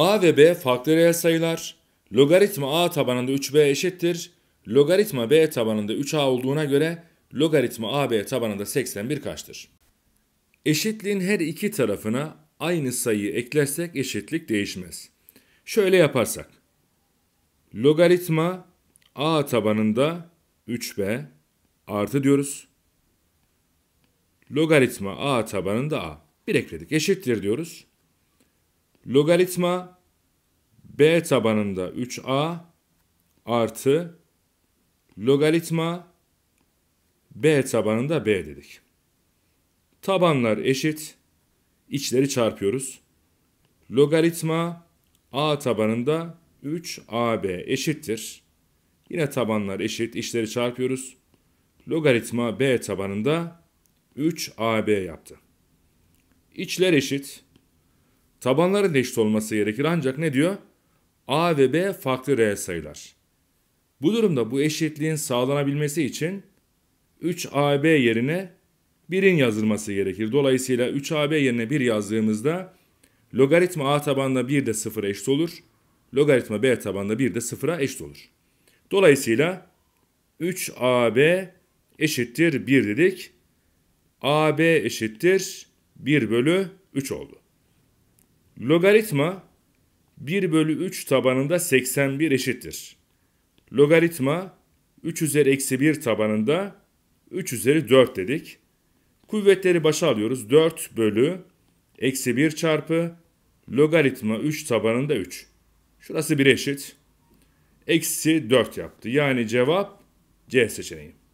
A ve B farklı reel sayılar. Logaritma A tabanında 3B eşittir. Logaritma B tabanında 3A olduğuna göre logaritma AB tabanında 81 kaçtır? Eşitliğin her iki tarafına aynı sayıyı eklersek eşitlik değişmez. Şöyle yaparsak. Logaritma A tabanında 3B artı diyoruz. Logaritma A tabanında A. Bir ekledik eşittir diyoruz. Logaritma b tabanında 3a artı logaritma b tabanında b dedik. Tabanlar eşit. İçleri çarpıyoruz. Logaritma a tabanında 3ab eşittir. Yine tabanlar eşit. İçleri çarpıyoruz. Logaritma b tabanında 3ab yaptı. İçler eşit. Tabanları eşit olması gerekir ancak ne diyor? A ve B farklı reel sayılar. Bu durumda bu eşitliğin sağlanabilmesi için 3AB yerine 1'in yazılması gerekir. Dolayısıyla 3AB yerine 1 yazdığımızda logaritma A tabanında 1 de 0'a eşit olur. Logaritma B tabanında 1 de 0'a eşit olur. Dolayısıyla 3AB eşittir 1 dedik. AB eşittir 1 bölü 3 oldu. Logaritma 1 bölü 3 tabanında 81 eşittir. Logaritma 3 üzeri eksi 1 tabanında 3 üzeri 4 dedik. Kuvvetleri başa alıyoruz. 4 bölü eksi 1 çarpı logaritma 3 tabanında 3. Şurası 1 eşit. Eksi 4 yaptı. Yani cevap C seçeneği.